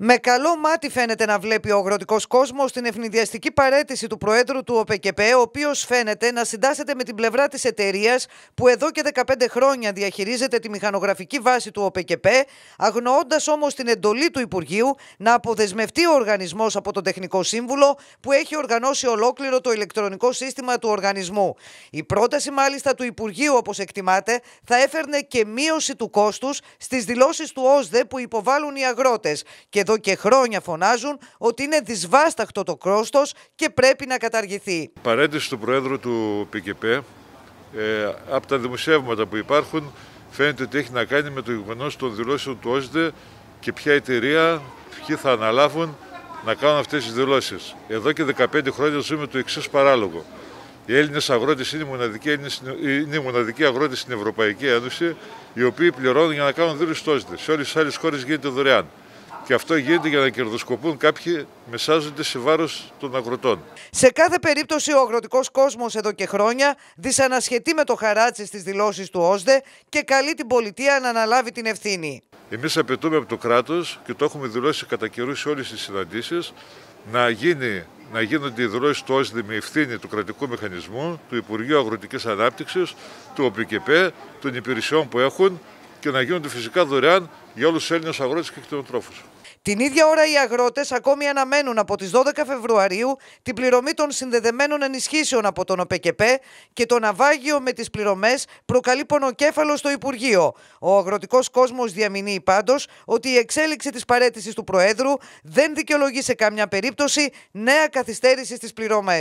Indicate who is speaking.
Speaker 1: Με καλό μάτι φαίνεται να βλέπει ο αγροτικός κόσμος την ευνηδιαστική παρέτηση του Προέδρου του ΟΠΕΚΕΠΕ, ο οποίος φαίνεται να συντάσσεται με την πλευρά της εταιρείας που εδώ και 15 χρόνια διαχειρίζεται τη μηχανογραφική βάση του ΟΠΕΚΕΠΕ, αγνοώντας όμως την εντολή του Υπουργείου να αποδεσμευτεί ο οργανισμός από τον Τεχνικό Σύμβουλο που έχει οργανώσει ολόκληρο το ηλεκτρονικό σύστημα του οργανισμού. Η πρόταση μάλιστα του Υπουργείου, όπως εκτιμάται, θα έφερνε και μείωση του κόστους στις δηλώσεις του ΟΣΔΕ που υποβάλλουν οι αγρότες. Και εδώ και χρόνια φωνάζουν ότι είναι δυσβάσταχτο το κρόστος και πρέπει να καταργηθεί.
Speaker 2: Παρέντηση του Προέδρου του ΠΚΠ, ε, από τα δημοσιεύματα που υπάρχουν, φαίνεται ότι έχει να κάνει με το γεγονός των δηλώσεων του ΩΣΔΕ και ποια εταιρεία, ποιοι θα αναλάβουν να κάνουν αυτές τις δηλώσεις. Εδώ και 15 χρόνια ζούμε το εξής παράλογο. Οι Έλληνες αγρότες είναι, είναι οι μοναδικοί αγρότε στην Ευρωπαϊκή Ένωση, οι οποίοι πληρώνουν για να κάνουν δήλωση τόσδε. Σε όλες τις άλλες χώρες γίνεται δωρεάν. Και αυτό γίνεται για να κερδοσκοπούν κάποιοι μεσάζονται σε βάρος των αγροτών.
Speaker 1: Σε κάθε περίπτωση, ο αγροτικός κόσμος εδώ και χρόνια δυσανασχετεί με το χαράτσι στις δηλώσεις του ΩΣΔΕ και καλεί την πολιτεία να αναλάβει την ευθύνη.
Speaker 2: Εμείς απαιτούμε από το κράτος και το έχουμε δηλώσει κατά καιρού σε όλες τις συναντήσεις να, να γίνονται οι δηλώσεις του ΩΣΔΕ με ευθύνη του κρατικού μηχανισμού, του Υπουργείου Αγροτικής Ανάπτυξης, του ΟΠΚΕΠΕ, των υπηρεσιών που έχουν και να γίνονται φυσικά δωρεάν για όλους τους Έλληνες αγρότες και κτηνοτρόφους.
Speaker 1: Την ίδια ώρα οι αγρότες ακόμη αναμένουν από τις 12 Φεβρουαρίου την πληρωμή των συνδεδεμένων ενισχύσεων από τον ΟΠΕΚΕΠΕ και το ναυάγιο με τις πληρωμές προκαλεί πονοκέφαλο στο Υπουργείο. Ο αγροτικός κόσμος διαμηνεί πάντως ότι η εξέλιξη της παρέτησης του Προέδρου δεν δικαιολογεί σε καμιά περίπτωση νέα καθυστέρηση στις πληρωμές.